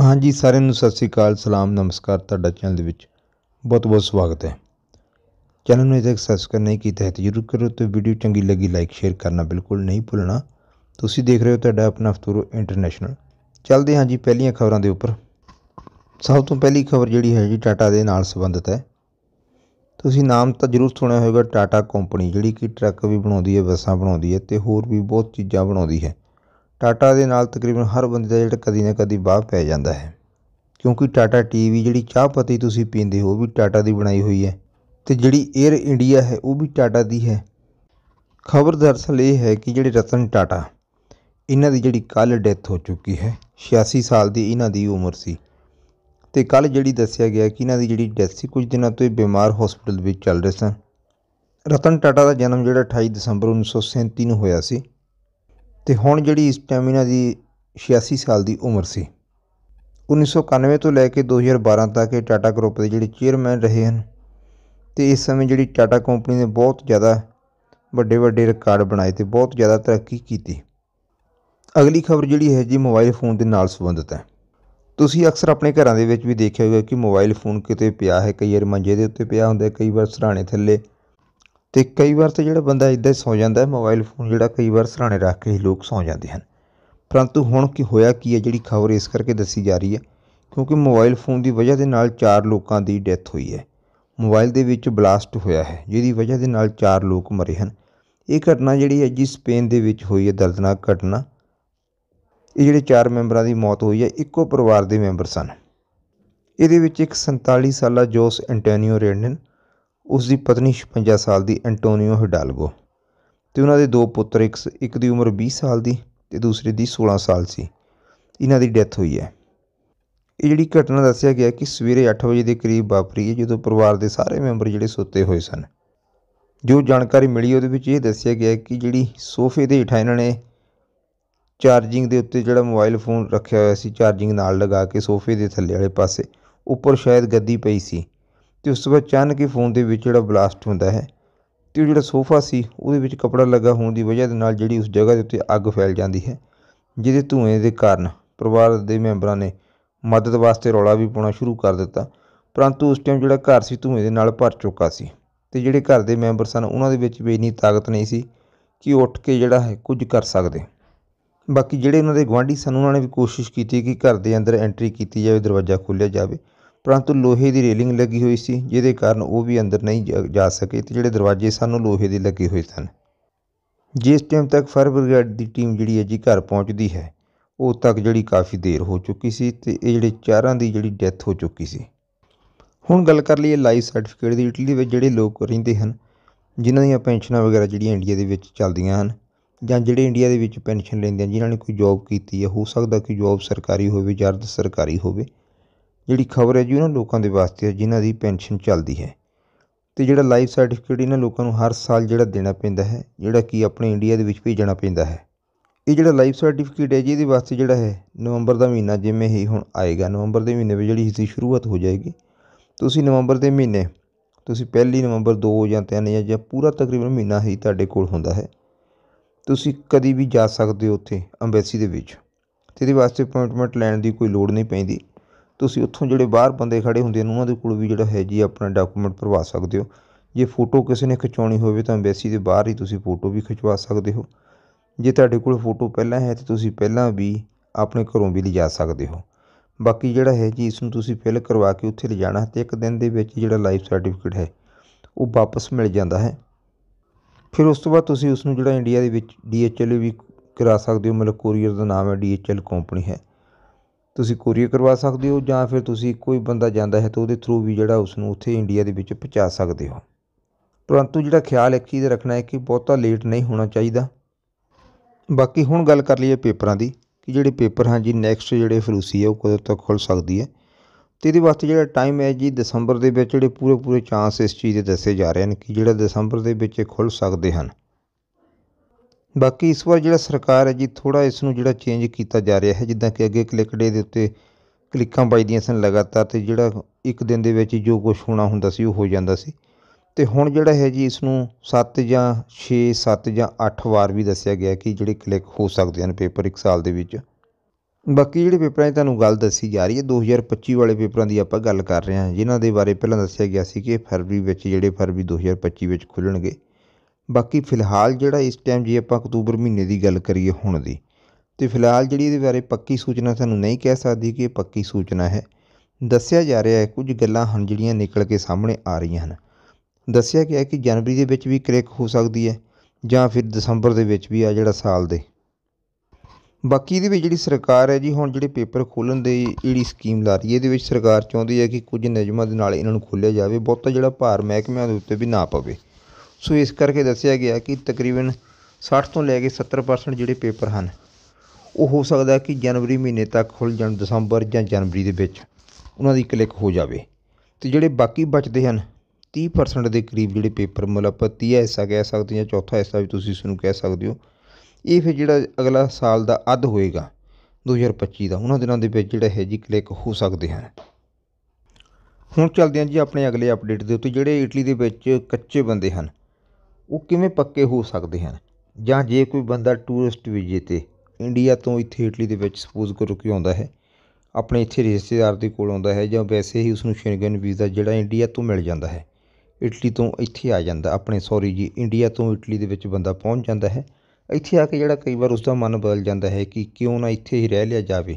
ਹਾਂਜੀ ਸਾਰਿਆਂ ਨੂੰ ਸਤਿ ਸ੍ਰੀ ਅਕਾਲ ਸਲਾਮ ਨਮਸਕਾਰ ਤੁਹਾਡਾ ਚੈਨਲ ਦੇ ਵਿੱਚ ਬਹੁਤ ਬਹੁਤ ਸਵਾਗਤ ਹੈ ਚੈਨਲ ਨੂੰ ਜੇ ਸਬਸਕ੍ਰਾਈਬ ਨਹੀਂ ਕੀਤਾ ਹੈ ਤਾਂ ਜਰੂਰ ਕਰੋ ਤੇ ਵੀਡੀਓ ਚੰਗੀ ਲੱਗੀ ਲਾਈਕ ਸ਼ੇਅਰ ਕਰਨਾ ਬਿਲਕੁਲ ਨਹੀਂ ਭੁੱਲਣਾ ਤੁਸੀਂ ਦੇਖ ਰਹੇ ਹੋ ਤੁਹਾਡਾ ਆਪਣਾ ਫਤੂਰੋ ਇੰਟਰਨੈਸ਼ਨਲ ਚੱਲਦੇ ਹਾਂ ਜੀ ਪਹਿਲੀਆਂ ਖਬਰਾਂ ਦੇ ਉੱਪਰ ਸਭ ਤੋਂ ਪਹਿਲੀ ਖਬਰ ਜਿਹੜੀ ਹੈ ਜੀ ਟਾਟਾ ਦੇ ਨਾਲ ਸੰਬੰਧਿਤ ਹੈ ਤੁਸੀਂ ਨਾਮ ਤਾਂ ਜ਼ਰੂਰ ਸੁਣਿਆ ਹੋਵੇਗਾ ਟਾਟਾ ਕੰਪਨੀ ਜਿਹੜੀ ਕਿ ਟਰੱਕ ਵੀ ਬਣਾਉਂਦੀ ਹੈ ਬੱਸਾਂ ਬਣਾਉਂਦੀ ਹੈ ਤੇ ਹੋਰ ਵੀ ਬਹੁਤ ਚੀਜ਼ਾਂ ਬਣਾਉਂਦੀ ਹੈ ਟਾਟਾ ਦੇ ਨਾਲ ਤਕਰੀਬਨ ਹਰ ਬੰਦੇ ਦਾ ਜਿਹੜਾ ਕਦੀ ਨਾ ਕਦੀ ਬਾਹ ਪੈ ਜਾਂਦਾ ਹੈ ਕਿਉਂਕਿ ਟਾਟਾ ਟੀਵੀ ਜਿਹੜੀ ਚਾਹ ਪਤੀ ਤੁਸੀਂ ਪੀਂਦੇ ਹੋ ਵੀ ਟਾਟਾ ਦੀ ਬਣਾਈ ਹੋਈ ਹੈ ਤੇ ਜਿਹੜੀ 에ਅਰ ਇੰਡੀਆ ਹੈ ਉਹ ਵੀ ਟਾਟਾ ਦੀ ਹੈ ਖਬਰ ਦਰਸਲ ਇਹ ਹੈ ਕਿ ਜਿਹੜੇ ਰਤਨ ਟਾਟਾ ਇਹਨਾਂ ਦੀ ਜਿਹੜੀ ਕੱਲ ਡੈਥ ਹੋ ਚੁੱਕੀ ਹੈ 86 ਸਾਲ ਦੀ ਇਹਨਾਂ ਦੀ ਉਮਰ ਸੀ ਤੇ ਕੱਲ ਜਿਹੜੀ ਦੱਸਿਆ ਗਿਆ ਕਿ ਇਹਨਾਂ ਦੀ ਜਿਹੜੀ ਡੈਥ ਸੀ ਕੁਝ ਦਿਨਾਂ ਤੋਂ ਇਹ ਬਿਮਾਰ ਹਸਪੀਟਲ ਵਿੱਚ ਚੱਲ ਰਹੇ ਸਨ ਰਤਨ ਟਾਟਾ ਦਾ ਜਨਮ ਜਿਹੜਾ 28 ਦਸੰਬਰ 1937 ਨੂੰ ਹੋਇਆ ਸੀ ਤੇ ਹੁਣ ਜਿਹੜੀ ਇਸ ਟਾਈਮ ਇਹਨਾਂ ਦੀ 86 ਸਾਲ ਦੀ ਉਮਰ ਸੀ 1991 ਤੋਂ ਲੈ ਕੇ 2012 ਤੱਕ ਇਹ ਟਾਟਾ ਗਰੁੱਪ ਦੇ ਜਿਹੜੇ ਚੇਅਰਮੈਨ ਰਹੇ ਹਨ ਤੇ ਇਸ ਸਮੇਂ ਜਿਹੜੀ ਟਾਟਾ ਕੰਪਨੀ ਨੇ ਬਹੁਤ ਜ਼ਿਆਦਾ ਵੱਡੇ ਵੱਡੇ ਰਿਕਾਰਡ ਬਣਾਏ ਤੇ ਬਹੁਤ ਜ਼ਿਆਦਾ ਤਰੱਕੀ ਕੀਤੀ ਅਗਲੀ ਖਬਰ ਜਿਹੜੀ ਹੈ ਜੀ ਮੋਬਾਈਲ ਫੋਨ ਦੇ ਨਾਲ ਸੰਬੰਧਿਤ ਹੈ ਤੁਸੀਂ ਅਕਸਰ ਆਪਣੇ ਘਰਾਂ ਦੇ ਵਿੱਚ ਵੀ ਦੇਖਿਆ ਹੋਵੇਗਾ ਕਿ ਮੋਬਾਈਲ ਫੋਨ ਕਿਤੇ ਪਿਆ ਹੈ ਕਈ ਵਾਰ ਮੰਜੇ ਦੇ ਉੱਤੇ ਪਿਆ ਹੁੰਦਾ ਕਈ ਵਾਰ ਸਰਾਣੇ ਥੱਲੇ ਤੇ ਕਈ ਵਾਰ ਤਾਂ ਜਿਹੜਾ ਬੰਦਾ ਇਦਾਂ ਹੀ ਸੌ ਜਾਂਦਾ ਹੈ ਮੋਬਾਈਲ ਫੋਨ ਜਿਹੜਾ ਕਈ ਵਾਰ ਸਰਾਣੇ ਰੱਖ ਕੇ ਹੀ ਲੋਕ ਸੌ ਜਾਂਦੇ ਹਨ ਪਰੰਤੂ ਹੁਣ ਕੀ ਹੋਇਆ ਕੀ ਹੈ ਜਿਹੜੀ ਖਬਰ ਇਸ ਕਰਕੇ ਦੱਸੀ ਜਾ ਰਹੀ ਹੈ ਕਿਉਂਕਿ ਮੋਬਾਈਲ ਫੋਨ ਦੀ ਵਜ੍ਹਾ ਦੇ ਨਾਲ ਚਾਰ ਲੋਕਾਂ ਦੀ ਡੈਥ ਹੋਈ ਹੈ ਮੋਬਾਈਲ ਦੇ ਵਿੱਚ ਬਲਾਸਟ ਹੋਇਆ ਹੈ ਜਿਹਦੀ ਵਜ੍ਹਾ ਦੇ ਨਾਲ ਚਾਰ ਲੋਕ ਮਰੇ ਹਨ ਇਹ ਘਟਨਾ ਜਿਹੜੀ ਹੈ ਜੀ ਸਪੇਨ ਦੇ ਵਿੱਚ ਹੋਈ ਹੈ ਦਰਦਨਾਕ ਘਟਨਾ ਇਹ ਜਿਹੜੇ ਚਾਰ ਮੈਂਬਰਾਂ ਦੀ ਮੌਤ ਹੋਈ ਹੈ ਇੱਕੋ ਪਰਿਵਾਰ ਦੇ ਮੈਂਬਰ ਸਨ ਇਹਦੇ ਵਿੱਚ ਇੱਕ 47 ਸਾਲਾ ਜੋਸ ਐਂਟੋਨੀਓ ਰੇਨਨ ਉਸ ਦੀ ਪਤਨੀ 56 ਸਾਲ ਦੀ ਐਂਟੋਨੀਓ ਹਿਡਾਲਗੋ ਤੇ ਉਹਨਾਂ ਦੇ ਦੋ ਪੁੱਤਰ ਇੱਕ ਇੱਕ ਦੀ ਉਮਰ 20 ਸਾਲ ਦੀ ਤੇ ਦੂਸਰੇ ਦੀ 16 ਸਾਲ ਸੀ ਇਹਨਾਂ ਦੀ ਡੈਥ ਹੋਈ ਹੈ ਇਹ ਜਿਹੜੀ ਘਟਨਾ ਦੱਸਿਆ ਗਿਆ ਕਿ ਸਵੇਰੇ 8 ਵਜੇ ਦੇ ਕਰੀਬ ਵਾਪਰੀ ਹੈ ਜਦੋਂ ਪਰਿਵਾਰ ਦੇ ਸਾਰੇ ਮੈਂਬਰ ਜਿਹੜੇ ਸੁੱਤੇ ਹੋਏ ਸਨ ਜੋ ਜਾਣਕਾਰੀ ਮਿਲੀ ਉਹਦੇ ਵਿੱਚ ਇਹ ਦੱਸਿਆ ਗਿਆ ਕਿ ਜਿਹੜੀ ਸੋਫੇ ਦੇ ਹੇਠਾਂ ਇਹਨਾਂ ਨੇ ਚਾਰਜਿੰਗ ਦੇ ਉੱਤੇ ਜਿਹੜਾ ਮੋਬਾਈਲ ਫੋਨ ਰੱਖਿਆ ਹੋਇਆ ਸੀ ਚਾਰਜਿੰਗ ਨਾਲ ਲਗਾ ਕੇ ਸੋਫੇ ਦੇ ਥੱਲੇ ਵਾਲੇ ਪਾਸੇ ਉੱਪਰ ਸ਼ਾਇਦ ਗੱਦੀ ਪਈ ਸੀ ਤੇ ਉਸ ਤੋਂ ਬਾਅਦ ਅਚਾਨਕ ਹੀ ਫੋਨ ਦੇ ਵਿੱਚ ਜਿਹੜਾ ਬਲਾਸਟ ਹੁੰਦਾ ਹੈ ਤੇ ਉਹ ਜਿਹੜਾ ਸੋਫਾ ਸੀ ਉਹਦੇ ਵਿੱਚ ਕਪੜਾ ਲੱਗਾ ਹੋਣ ਦੀ ਵਜ੍ਹਾ ਦੇ ਨਾਲ ਜਿਹੜੀ ਉਸ ਜਗ੍ਹਾ ਦੇ ਉੱਤੇ ਅੱਗ ਫੈਲ ਜਾਂਦੀ ਹੈ ਜਿਹਦੇ ਧੂਏ ਦੇ ਕਾਰਨ ਪਰਿਵਾਰ ਦੇ ਮੈਂਬਰਾਂ ਨੇ ਮਦਦ ਵਾਸਤੇ ਰੌਲਾ ਵੀ ਪਾਉਣਾ ਸ਼ੁਰੂ ਕਰ ਦਿੱਤਾ ਪਰੰਤੂ ਉਸ ਟਾਈਮ ਜਿਹੜਾ ਘਰ ਸੀ ਧੂਏ ਦੇ ਨਾਲ ਭਰ ਚੁੱਕਾ ਸੀ ਤੇ ਜਿਹੜੇ ਘਰ ਦੇ ਮੈਂਬਰ ਸਨ ਉਹਨਾਂ ਦੇ ਵਿੱਚ ਵੀ ਇੰਨੀ ਤਾਕਤ ਨਹੀਂ ਸੀ ਕਿ ਉੱਠ ਕੇ ਜਿਹੜਾ ਹੈ ਕੁਝ ਕਰ ਸਕਦੇ ਬਾਕੀ ਜਿਹੜੇ ਉਹਨਾਂ ਦੇ ਗਵਾਂਢੀ ਸਨ ਉਹਨਾਂ ਨੇ ਵੀ ਕੋਸ਼ਿਸ਼ ਕੀਤੀ ਕਿ ਘਰ ਦੇ ਅੰਦਰ ਐਂਟਰੀ ਕੀਤੀ ਜਾਵੇ ਦਰਵਾਜ਼ਾ ਖੋਲ੍ਹਿਆ ਜਾਵੇ ਪਰੰਤੂ ਲੋਹੇ ਦੀ ਰੇਲਿੰਗ ਲੱਗੀ ਹੋਈ ਸੀ ਜਿਹਦੇ ਕਾਰਨ ਉਹ ਵੀ ਅੰਦਰ ਨਹੀਂ ਜਾ ਸਕੇ ਤੇ ਜਿਹੜੇ ਦਰਵਾਜ਼ੇ ਸਨ ਉਹ ਲੋਹੇ ਦੇ ਲੱਗੇ ਹੋਏ ਸਨ ਜਿਸ ਟਾਈਮ ਤੱਕ ਫਾਇਰ ਬ੍ਰਿਗੇਡ ਦੀ ਟੀਮ ਜਿਹੜੀ ਹੈ ਜੀ ਘਰ ਪਹੁੰਚਦੀ ਹੈ ਉਹ ਤੱਕ ਜਿਹੜੀ ਕਾਫੀ ਦੇਰ ਹੋ ਚੁੱਕੀ ਸੀ ਤੇ ਇਹ ਜਿਹੜੇ ਚਾਰਾਂ ਦੀ ਜਿਹੜੀ ਡੈਥ ਹੋ ਚੁੱਕੀ ਸੀ ਹੁਣ ਗੱਲ ਕਰ ਲਈਏ ਲਾਈਫ ਸਰਟੀਫਿਕੇਟ ਦੀ ਇਟਲੀ ਵਿੱਚ ਜਿਹੜੇ ਲੋਕ ਰਹਿੰਦੇ ਹਨ ਜਿਨ੍ਹਾਂ ਦੀਆਂ ਪੈਨਸ਼ਨਾਂ ਵਗੈਰਾ ਜਿਹੜੀਆਂ ਇੰਡੀਆ ਦੇ ਵਿੱਚ ਚੱਲਦੀਆਂ ਹਨ ਜਾਂ ਜਿਹੜੇ ਇੰਡੀਆ ਦੇ ਵਿੱਚ ਪੈਨਸ਼ਨ ਲੈਂਦੇ ਹਨ ਜਿਨ੍ਹਾਂ ਨੇ ਕੋਈ ਜੌਬ ਕੀਤੀ ਹੈ ਹੋ ਸਕਦਾ ਕਿ ਜੌਬ ਸਰਕਾਰੀ ਹੋਵੇ ਜਾਂ ਅਰਧ ਸਰਕਾਰੀ ਹੋਵੇ ਜਿਹੜੀ ਖਬਰ ਹੈ ਜੀ ਉਹਨਾਂ ਲੋਕਾਂ ਦੇ ਵਾਸਤੇ ਹੈ ਜਿਨ੍ਹਾਂ ਦੀ ਪੈਨਸ਼ਨ ਚੱਲਦੀ ਹੈ ਤੇ ਜਿਹੜਾ ਲਾਈਫ ਸਰਟੀਫਿਕੇਟ ਇਹਨਾਂ ਲੋਕਾਂ ਨੂੰ ਹਰ ਸਾਲ ਜਿਹੜਾ ਦੇਣਾ ਪੈਂਦਾ ਹੈ ਜਿਹੜਾ ਕਿ ਆਪਣੇ ਇੰਡੀਆ ਦੇ ਵਿੱਚ ਭੇਜਣਾ ਪੈਂਦਾ ਹੈ ਇਹ ਜਿਹੜਾ ਲਾਈਫ ਸਰਟੀਫਿਕੇਟ ਹੈ ਜੀ ਇਹਦੇ ਵਾਸਤੇ ਜਿਹੜਾ ਹੈ ਨਵੰਬਰ ਦਾ ਮਹੀਨਾ ਜਿਵੇਂ ਹੀ ਹੁਣ ਆਏਗਾ ਨਵੰਬਰ ਦੇ ਮਹੀਨੇ ਵਿੱਚ ਜਿਹੜੀ ਇਸ ਦੀ ਸ਼ੁਰੂਆਤ ਹੋ ਜਾਏਗੀ ਤੁਸੀਂ ਨਵੰਬਰ ਦੇ ਮਹੀਨੇ ਤੁਸੀਂ ਪਹਿਲੀ ਨਵੰਬਰ 2 ਜਾਂ 3 ਜਾਂ ਪੂਰਾ ਤਕਰੀਬਨ ਮਹੀਨਾ ਹੀ ਤੁਹਾਡੇ ਕੋਲ ਹੁੰਦਾ ਹੈ ਤੁਸੀਂ ਕਦੀ ਵੀ ਜਾ ਸਕਦੇ ਹੋ ਉੱਥੇ ਐਮਬੈਸੀ ਦੇ ਵਿੱਚ ਤੇ ਇਹਦੇ ਵਾਸਤੇ ਅਪਾਇੰਟਮੈਂਟ ਲੈਣ ਦੀ ਕੋਈ ਲੋੜ ਨਹੀਂ ਪੈਂਦੀ ਤੁਸੀਂ ਉੱਥੋਂ ਜਿਹੜੇ ਬਾਹਰ ਬੰਦੇ ਖੜੇ ਹੁੰਦੇ ਨੇ ਉਹਨਾਂ ਦੇ ਕੋਲ ਵੀ ਜਿਹੜਾ ਹੈ ਜੀ ਆਪਣਾ ਡਾਕੂਮੈਂਟ ਭਰਵਾ ਸਕਦੇ ਹੋ ਜੇ ਫੋਟੋ ਕਿਸੇ ਨੇ ਖਿਚਾਉਣੀ ਹੋਵੇ ਤਾਂ ਐਮਬੈਸੀ ਦੇ ਬਾਹਰ ਹੀ ਤੁਸੀਂ ਫੋਟੋ ਵੀ ਖਿਚਵਾ ਸਕਦੇ ਹੋ ਜੇ ਤੁਹਾਡੇ ਕੋਲ ਫੋਟੋ ਪਹਿਲਾਂ ਹੈ ਤਾਂ ਤੁਸੀਂ ਪਹਿਲਾਂ ਵੀ ਆਪਣੇ ਘਰੋਂ ਵੀ ਲਿਜਾ ਸਕਦੇ ਹੋ ਬਾਕੀ ਜਿਹੜਾ ਹੈ ਜੀ ਇਸ ਨੂੰ ਤੁਸੀਂ ਫਿਲ ਕਰਵਾ ਕੇ ਉੱਥੇ ਲਿਜਾਣਾ ਤੇ ਇੱਕ ਦਿਨ ਦੇ ਵਿੱਚ ਜਿਹੜਾ ਲਾਈਫ ਸਰਟੀਫਿਕੇਟ ਹੈ ਉਹ ਵਾਪਸ ਮਿਲ ਜਾਂਦਾ ਹੈ ਫਿਰ ਉਸ ਤੋਂ ਬਾਅਦ ਤੁਸੀਂ ਉਸ ਨੂੰ ਜਿਹੜਾ ਇੰਡੀਆ ਦੇ ਵਿੱਚ ਡੀਐਚਐਲ ਵੀ ਕਰਾ ਸਕਦੇ ਹੋ ਮਤਲਬ ਕੋਰੀਅਰ ਦਾ ਨਾਮ ਹੈ ਡੀਐਚਐਲ ਕੰਪਨੀ ਹੈ ਤੁਸੀਂ ਕੋਰੀਅਰ ਕਰਵਾ ਸਕਦੇ ਹੋ ਜਾਂ ਫਿਰ ਤੁਸੀਂ ਕੋਈ ਬੰਦਾ ਜਾਂਦਾ ਹੈ ਤਾਂ ਉਹਦੇ ਥਰੂ ਵੀ ਜਿਹੜਾ ਉਸ ਨੂੰ ਉੱਥੇ ਇੰਡੀਆ ਦੇ ਵਿੱਚ ਪਹੁੰਚਾ ਸਕਦੇ ਹੋ ਪਰੰਤੂ ਜਿਹੜਾ ਖਿਆਲ ਇੱਕ ਚੀਜ਼ ਰੱਖਣਾ ਹੈ ਕਿ ਬਹੁਤਾ ਲੇਟ ਨਹੀਂ ਹੋਣਾ ਚਾਹੀਦਾ ਬਾਕੀ ਹੁਣ ਗੱਲ ਕਰ ਲਈਏ ਪੇਪਰਾਂ ਦੀ ਕਿ ਜਿਹੜੇ ਪੇਪਰ ਹਨ ਜੀ ਨੈਕਸਟ ਜਿਹੜੇ ਫਰੂਸੀ ਹੈ ਉਹ ਕਦੋਂ ਤੱਕ ਖੁੱਲ ਸਕਦੀ ਹੈ ਤੇ ਇਹਦੇ ਵਾਸਤੇ ਜਿਹੜਾ ਟਾਈਮ ਹੈ ਜੀ ਦਸੰਬਰ ਦੇ ਵਿੱਚ ਜਿਹੜੇ ਪੂਰੇ ਪੂਰੇ ਚਾਂਸ ਇਸ ਚੀਜ਼ ਦੇ ਦੱਸੇ ਜਾ ਰਹੇ ਹਨ ਕਿ ਜਿਹੜਾ ਦਸੰਬਰ ਦੇ ਵਿੱਚ ਖੁੱਲ ਸਕਦੇ ਹਨ ਬਾਕੀ ਇਸ ਵਾਰ ਜਿਹੜਾ ਸਰਕਾਰ ਹੈ ਜੀ ਥੋੜਾ ਇਸ ਨੂੰ ਜਿਹੜਾ ਚੇਂਜ ਕੀਤਾ ਜਾ ਰਿਹਾ ਹੈ ਜਿੱਦਾਂ ਕਿ ਅੱਗੇ ਕਲਿੱਕ ਡੇ ਦੇ ਉੱਤੇ ਕਲਿੱਕਾਂ ਵੱਜਦੀਆਂ ਸਨ ਲਗਾਤਾਰ ਤੇ ਜਿਹੜਾ ਇੱਕ ਦਿਨ ਦੇ ਵਿੱਚ ਜੋ ਕੁਝ ਹੋਣਾ ਹੁੰਦਾ ਸੀ ਉਹ ਹੋ ਜਾਂਦਾ ਸੀ ਤੇ ਹੁਣ ਜਿਹੜਾ ਹੈ ਜੀ ਇਸ ਨੂੰ 7 ਜਾਂ 6 7 ਜਾਂ 8 ਵਾਰ ਵੀ ਦੱਸਿਆ ਗਿਆ ਕਿ ਜਿਹੜੇ ਕਲਿੱਕ ਹੋ ਸਕਦੇ ਹਨ ਪੇਪਰ ਇੱਕ ਸਾਲ ਦੇ ਵਿੱਚ ਬਾਕੀ ਜਿਹੜੇ ਪੇਪਰਾਂ ਦੀ ਤੁਹਾਨੂੰ ਗੱਲ ਦੱਸੀ ਜਾ ਰਹੀ ਹੈ 2025 ਵਾਲੇ ਪੇਪਰਾਂ ਦੀ ਆਪਾਂ ਗੱਲ ਕਰ ਰਹੇ ਹਾਂ ਜਿਨ੍ਹਾਂ ਦੇ ਬਾਰੇ ਪਹਿਲਾਂ ਦੱਸਿਆ ਗਿਆ ਸੀ ਕਿ ਫਰਵਰੀ ਵਿੱਚ ਜਿਹੜੇ ਫਰਵਰੀ 2025 ਵਿੱਚ ਖੁੱਲਣਗੇ ਬਾਕੀ ਫਿਲਹਾਲ ਜਿਹੜਾ ਇਸ ਟਾਈਮ ਜੇ ਆਪਾਂ ਅਕਤੂਬਰ ਮਹੀਨੇ ਦੀ ਗੱਲ ਕਰੀਏ ਹੁਣ ਦੀ ਤੇ ਫਿਲਹਾਲ ਜਿਹੜੀ ਇਹਦੇ ਬਾਰੇ ਪੱਕੀ ਸੂਚਨਾ ਸਾਨੂੰ ਨਹੀਂ ਕਹਿ ਸਕਦੀ ਕਿ ਇਹ ਪੱਕੀ ਸੂਚਨਾ ਹੈ ਦੱਸਿਆ ਜਾ ਰਿਹਾ ਹੈ ਕੁਝ ਗੱਲਾਂ ਹਨ ਜਿਹੜੀਆਂ ਨਿਕਲ ਕੇ ਸਾਹਮਣੇ ਆ ਰਹੀਆਂ ਹਨ ਦੱਸਿਆ ਗਿਆ ਕਿ ਜਨਵਰੀ ਦੇ ਵਿੱਚ ਵੀ ਕ੍ਰੈਕ ਹੋ ਸਕਦੀ ਹੈ ਜਾਂ ਫਿਰ ਦਸੰਬਰ ਦੇ ਵਿੱਚ ਵੀ ਆ ਜਿਹੜਾ ਸਾਲ ਦੇ ਬਾਕੀ ਇਹਦੇ ਵਿੱਚ ਜਿਹੜੀ ਸਰਕਾਰ ਹੈ ਜੀ ਹੁਣ ਜਿਹੜੇ ਪੇਪਰ ਖੋਲਣ ਦੇ ਜਿਹੜੀ ਸਕੀਮ ਲਾ ਰਹੀ ਹੈ ਇਹਦੇ ਵਿੱਚ ਸਰਕਾਰ ਚਾਹੁੰਦੀ ਹੈ ਕਿ ਕੁਝ ਨਿਯਮਾਂ ਦੇ ਨਾਲ ਇਹਨਾਂ ਨੂੰ ਖੋਲ੍ਹਿਆ ਜਾਵੇ ਬਹੁਤਾ ਜਿਹੜਾ ਭਾਰ ਮਹਿਕਮਿਆਂ ਦੇ ਉੱਤੇ ਵੀ ਨਾ ਪਵੇ ਸੋ ਇਸ ਕਰਕੇ ਦੱਸਿਆ ਗਿਆ ਕਿ ਤਕਰੀਬਨ 60 ਤੋਂ ਲੈ ਕੇ 70% ਜਿਹੜੇ ਪੇਪਰ ਹਨ ਉਹ ਹੋ ਸਕਦਾ ਕਿ ਜਨਵਰੀ ਮਹੀਨੇ ਤੱਕ ਖੁੱਲ ਜਾਣ ਦਸੰਬਰ ਜਾਂ ਜਨਵਰੀ ਦੇ ਵਿੱਚ ਉਹਨਾਂ ਦੀ ਕਲਿੱਕ ਹੋ ਜਾਵੇ ਤੇ ਜਿਹੜੇ ਬਾਕੀ ਬਚਦੇ ਹਨ 30% ਦੇ ਕਰੀਬ ਜਿਹੜੇ ਪੇਪਰ ਮਤਲਬ ਹੈ ਹਿੱਸਾ ਕਹਿ ਸਕਦੇ ਜਾਂ ਚੌਥਾ ਐਸਾ ਵੀ ਤੁਸੀਂ ਇਸ ਨੂੰ ਕਹਿ ਸਕਦੇ ਹੋ ਇਹ ਫਿਰ ਜਿਹੜਾ ਅਗਲਾ ਸਾਲ ਦਾ ਅੱਧ ਹੋਏਗਾ 2025 ਦਾ ਉਹਨਾਂ ਦਿਨਾਂ ਦੇ ਵਿੱਚ ਜਿਹੜਾ ਹੈ ਜੀ ਕਲਿੱਕ ਹੋ ਸਕਦੇ ਹਨ ਹੁਣ ਚੱਲਦੇ ਹਾਂ ਜੀ ਆਪਣੇ ਅਗਲੇ ਅਪਡੇਟ ਦੇ ਉੱਤੇ ਜਿਹੜੇ ਇਟਲੀ ਦੇ ਵਿੱਚ ਕੱਚੇ ਬੰਦੇ ਹਨ ਉਹ ਕਿਵੇਂ ਪੱਕੇ ਹੋ ਸਕਦੇ ਹਨ ਜਾਂ ਜੇ ਕੋਈ ਬੰਦਾ ਟੂਰਿਸਟ ਵੀਜ਼ੇ 'ਤੇ ਇੰਡੀਆ ਤੋਂ ਇੱਥੇ ਇਟਲੀ ਦੇ ਵਿੱਚ ਸਪੋਜ਼ ਕਰੋ ਕਿ ਆਉਂਦਾ ਹੈ ਆਪਣੇ ਇੱਥੇ ਰਿਸ਼ਤੇਦਾਰ ਦੇ ਕੋਲ ਆਉਂਦਾ ਹੈ ਜਾਂ ਵੈਸੇ ਹੀ ਉਸ ਨੂੰ ਸ਼ੈਂਗਨ ਵੀਜ਼ਾ ਜਿਹੜਾ ਇੰਡੀਆ ਤੋਂ ਮਿਲ ਜਾਂਦਾ ਹੈ ਇਟਲੀ ਤੋਂ ਇੱਥੇ ਆ ਜਾਂਦਾ ਆਪਣੇ ਸੌਰੀ ਜੀ ਇੰਡੀਆ ਤੋਂ ਇਟਲੀ ਦੇ ਵਿੱਚ ਬੰਦਾ ਪਹੁੰਚ ਜਾਂਦਾ ਹੈ ਇੱਥੇ ਆ ਕੇ ਜਿਹੜਾ ਕਈ ਵਾਰ ਉਸਦਾ ਮਨ ਬਦਲ ਜਾਂਦਾ ਹੈ ਕਿ ਕਿਉਂ ਨਾ ਇੱਥੇ ਹੀ ਰਹਿ ਲਿਆ ਜਾਵੇ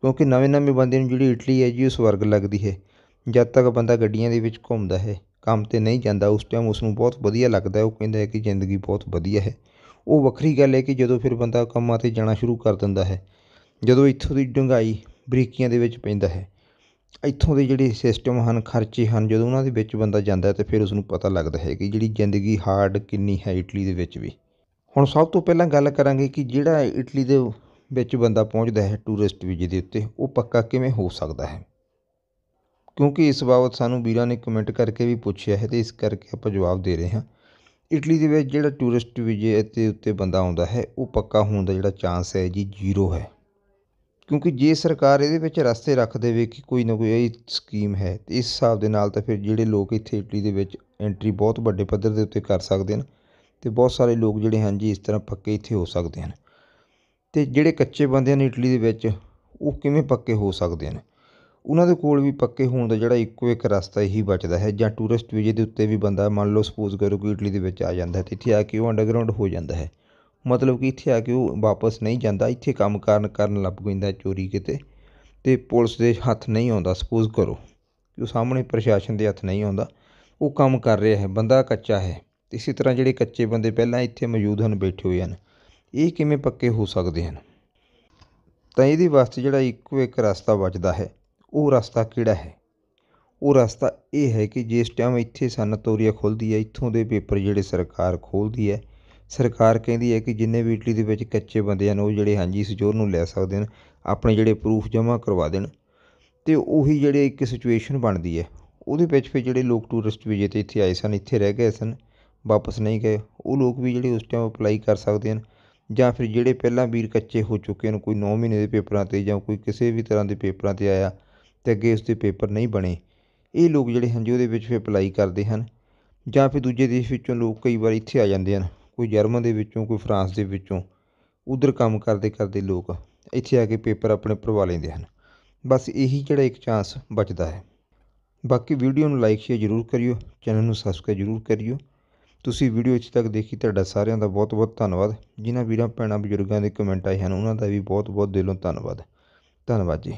ਕਿਉਂਕਿ ਨਵੇਂ-ਨਵੇਂ ਬੰਦੇ ਨੂੰ ਜਿਹੜੀ ਇਟਲੀ ਹੈ ਜੀ ਉਹ ਸਵਰਗ ਲੱਗਦੀ ਹੈ ਜਦ ਤੱਕ ਬੰਦਾ ਗੱਡੀਆਂ ਦੇ ਵਿੱਚ ਘੁੰਮਦਾ ਹੈ ਕੰਮ 'ਤੇ ਨਹੀਂ ਜਾਂਦਾ ਉਸ ਟਾਈਮ ਉਸ ਨੂੰ ਬਹੁਤ ਵਧੀਆ ਲੱਗਦਾ ਉਹ ਕਹਿੰਦਾ ਹੈ ਕਿ ਜ਼ਿੰਦਗੀ ਬਹੁਤ ਵਧੀਆ ਹੈ ਉਹ ਵੱਖਰੀ ਗੱਲ ਹੈ ਕਿ ਜਦੋਂ ਫਿਰ ਬੰਦਾ ਕੰਮਾਂ 'ਤੇ ਜਾਣਾ ਸ਼ੁਰੂ ਕਰ ਦਿੰਦਾ ਹੈ ਜਦੋਂ ਇੱਥੋਂ ਦੀ ਡੰਗਾਈ ਬਰੀਕੀਆਂ ਦੇ ਵਿੱਚ ਪੈਂਦਾ ਹੈ ਇੱਥੋਂ ਦੇ ਜਿਹੜੇ ਸਿਸਟਮ ਹਨ ਖਰਚੇ ਹਨ ਜਦੋਂ ਉਹਨਾਂ ਦੇ ਵਿੱਚ ਬੰਦਾ ਜਾਂਦਾ ਤੇ ਫਿਰ ਉਸ ਨੂੰ ਪਤਾ ਲੱਗਦਾ ਹੈ ਕਿ ਜਿਹੜੀ ਜ਼ਿੰਦਗੀ ਹਾਰਡ ਕਿੰਨੀ ਹੈ ਇਟਲੀ ਦੇ ਵਿੱਚ ਵੀ ਹੁਣ ਸਭ ਤੋਂ ਪਹਿਲਾਂ ਗੱਲ ਕਰਾਂਗੇ ਕਿ ਜਿਹੜਾ ਇਟਲੀ ਦੇ ਵਿੱਚ ਬੰਦਾ ਪਹੁੰਚਦਾ ਹੈ ਟੂਰਿਸਟ ਵੀਜ਼ੇ ਦੇ ਉੱਤੇ ਉਹ ਪੱਕਾ ਕਿਵੇਂ ਹੋ ਸਕਦਾ ਹੈ ਕਿਉਂਕਿ ਇਸ ਬਾਬਤ ਸਾਨੂੰ ਵੀਰਾਂ ਨੇ ਕਮੈਂਟ ਕਰਕੇ ਵੀ ਪੁੱਛਿਆ ਹੈ ਤੇ ਇਸ ਕਰਕੇ ਆਪਾਂ ਜਵਾਬ ਦੇ ਰਹੇ ਹਾਂ ਇਟਲੀ ਦੇ ਵਿੱਚ ਜਿਹੜਾ ਟੂਰਿਸਟ ਵੀਜ਼ੇ ਤੇ ਉੱਤੇ ਬੰਦਾ ਆਉਂਦਾ ਹੈ ਉਹ ਪੱਕਾ ਹੋਣ ਦਾ ਜਿਹੜਾ ਚਾਂਸ ਹੈ ਜੀ ਜ਼ੀਰੋ ਹੈ ਕਿਉਂਕਿ ਜੇ ਸਰਕਾਰ ਇਹਦੇ ਵਿੱਚ ਰਸਤੇ ਰੱਖ ਦੇਵੇ ਕਿ ਕੋਈ ਨਾ ਕੋਈ ਇਹ ਸਕੀਮ ਹੈ ਤੇ ਇਸ ਹਿਸਾਬ ਦੇ ਨਾਲ ਤਾਂ ਫਿਰ ਜਿਹੜੇ ਲੋਕ ਇੱਥੇ ਇਟਲੀ ਦੇ ਵਿੱਚ ਐਂਟਰੀ ਬਹੁਤ ਵੱਡੇ ਪੱਧਰ ਦੇ ਉੱਤੇ ਕਰ ਸਕਦੇ ਹਨ ਤੇ ਬਹੁਤ ਸਾਰੇ ਲੋਕ ਜਿਹੜੇ ਹਨ ਜੀ ਇਸ ਤਰ੍ਹਾਂ ਪੱਕੇ ਇੱਥੇ ਹੋ ਸਕਦੇ ਹਨ ਤੇ ਜਿਹੜੇ ਕੱਚੇ ਬੰਦੇ ਨੇ ਇਟਲੀ ਦੇ ਵਿੱਚ ਉਹ ਕਿਵੇਂ ਪੱਕੇ ਹੋ ਸਕਦੇ ਹਨ ਉਹਨਾਂ ਦੇ ਕੋਲ ਵੀ ਪੱਕੇ ਹੋਣ ਦਾ ਜਿਹੜਾ ਇੱਕੋ ਇੱਕ ਰਸਤਾ ਇਹੀ ਬਚਦਾ ਹੈ ਜਾਂ ਟੂਰਿਸਟ ਵੀਜ਼ੇ ਦੇ ਉੱਤੇ ਵੀ ਬੰਦਾ ਮੰਨ ਲਓ ਸਪੋਜ਼ ਕਰੋ ਕਿ ਇਟਲੀ ਦੇ ਵਿੱਚ ਆ ਜਾਂਦਾ ਹੈ ਤੇ ਇੱਥੇ ਆ ਕੇ ਉਹ ਅੰਡਰਗਰਾਉਂਡ ਹੋ ਜਾਂਦਾ ਹੈ ਮਤਲਬ ਕਿ ਇੱਥੇ ਆ ਕੇ ਉਹ ਵਾਪਸ ਨਹੀਂ ਜਾਂਦਾ ਇੱਥੇ ਕੰਮ ਕਰਨ ਕਰਨ ਲੱਗ ਪੈਂਦਾ ਚੋਰੀ ਕਿਤੇ ਤੇ ਪੁਲਿਸ ਦੇ ਹੱਥ ਨਹੀਂ ਆਉਂਦਾ ਸਪੋਜ਼ ਕਰੋ ਕਿ ਉਹ ਸਾਹਮਣੇ ਪ੍ਰਸ਼ਾਸਨ ਦੇ ਹੱਥ ਨਹੀਂ ਆਉਂਦਾ ਉਹ ਕੰਮ ਕਰ ਰਿਹਾ ਹੈ ਬੰਦਾ ਕੱਚਾ ਹੈ ਇਸੇ ਤਰ੍ਹਾਂ ਜਿਹੜੇ ਕੱਚੇ ਬੰਦੇ ਪਹਿਲਾਂ ਇੱਥੇ ਮੌਜੂਦ ਹਨ ਬੈਠੇ ਹੋਏ ਹਨ ਇਹ ਕਿਵੇਂ ਪੱਕੇ ਹੋ ਸਕਦੇ ਹਨ ਤਾਂ ਇਹਦੀ ਵਾਸਤੇ ਜਿਹੜਾ ਇੱਕੋ ਇੱਕ ਰਸਤਾ ਬਚਦਾ ਹੈ ਉਹ ਰਸਤਾ ਕਿਹੜਾ ਹੈ ਉਹ ਰਸਤਾ ਇਹ ਹੈ ਕਿ ਜਿਸ ਟਾਈਮ ਇੱਥੇ ਸਾਨੂੰ ਤੋਰੀਆ ਖੁੱਲਦੀ ਹੈ ਇੱਥੋਂ ਦੇ ਪੇਪਰ ਜਿਹੜੇ ਸਰਕਾਰ ਖੋਲਦੀ ਹੈ ਸਰਕਾਰ ਕਹਿੰਦੀ ਹੈ ਕਿ ਜਿੰਨੇ ਵੀ ਇਟਲੀ ਦੇ ਵਿੱਚ ਕੱਚੇ ਬੰਦੇ ਹਨ ਉਹ ਜਿਹੜੇ ਹਾਂਜੀ ਸਜੋਰ ਨੂੰ ਲੈ ਸਕਦੇ ਹਨ ਆਪਣੇ ਜਿਹੜੇ ਪ੍ਰੂਫ ਜਮ੍ਹਾਂ ਕਰਵਾ ਦੇਣ ਤੇ ਉਹੀ ਜਿਹੜੇ ਇੱਕ ਸਿਚੁਏਸ਼ਨ ਬਣਦੀ ਹੈ ਉਹਦੇ ਵਿੱਚ ਫਿਰ ਜਿਹੜੇ ਲੋਕ ਟੂਰਿਸਟ ਵੀਜ਼ੇ ਤੇ ਇੱਥੇ ਆਏ ਸਨ ਇੱਥੇ ਰਹਿ ਗਏ ਸਨ ਵਾਪਸ ਨਹੀਂ ਗਏ ਉਹ ਲੋਕ ਵੀ ਜਿਹੜੇ ਉਸ ਟਾਈਮ ਅਪਲਾਈ ਕਰ ਸਕਦੇ ਹਨ ਜਾਂ ਫਿਰ ਜਿਹੜੇ ਪਹਿਲਾਂ ਵੀਰ ਕੱਚੇ ਹੋ ਚੁੱਕੇ ਹਨ ਕੋਈ 9 ਮਹੀਨੇ ਦੇ ਪੇਪਰਾਂ ਤੇ ਜਾਂ ਕੋਈ ਕਿਸੇ ਵੀ ਤਰ੍ਹਾਂ ਦੇ ਪੇਪਰਾਂ ਤੇ ਆਇਆ ਅਤੇ ਅੱਗੇ ਦੇ ਪੇਪਰ ਨਹੀਂ ਬਣੇ ਇਹ ਲੋਕ ਜਿਹੜੇ ਹਨ ਜੀ ਉਹਦੇ ਵਿੱਚ ਫਿਰ ਅਪਲਾਈ ਕਰਦੇ ਹਨ ਜਾਂ ਫਿਰ ਦੂਜੇ ਦੇਸ਼ ਵਿੱਚੋਂ ਲੋਕ ਕਈ ਵਾਰ ਇੱਥੇ ਆ ਜਾਂਦੇ ਹਨ ਕੋਈ ਜਰਮਨ ਦੇ ਵਿੱਚੋਂ ਕੋਈ ਫਰਾਂਸ ਦੇ ਵਿੱਚੋਂ ਉਧਰ ਕੰਮ ਕਰਦੇ ਕਰਦੇ ਲੋਕ ਇੱਥੇ ਆ ਕੇ ਪੇਪਰ ਆਪਣੇ ਭਰਵਾ ਲੈਂਦੇ ਹਨ ਬਸ ਇਹੀ ਜਿਹੜਾ ਇੱਕ ਚਾਂਸ ਬਚਦਾ ਹੈ ਬਾਕੀ ਵੀਡੀਓ ਨੂੰ ਲਾਈਕ ਸ਼ੇਅਰ ਜ਼ਰੂਰ ਕਰਿਓ ਚੈਨਲ ਨੂੰ ਸਬਸਕ੍ਰਾਈਬ ਜ਼ਰੂਰ ਕਰਿਓ ਤੁਸੀਂ ਵੀਡੀਓ ਇੱਥੇ ਤੱਕ ਦੇਖੀ ਤੁਹਾਡਾ ਸਾਰਿਆਂ ਦਾ ਬਹੁਤ-ਬਹੁਤ ਧੰਨਵਾਦ ਜਿਨ੍ਹਾਂ ਵੀਰਾਂ ਭੈਣਾਂ ਬਜ਼ੁਰਗਾਂ ਦੇ ਕਮੈਂਟ ਆਏ ਹਨ ਉਹਨਾਂ ਦਾ ਵੀ ਬਹੁਤ-ਬਹੁਤ ਦਿਲੋਂ ਧੰਨਵਾਦ ਧੰਨਵਾਦ ਜੀ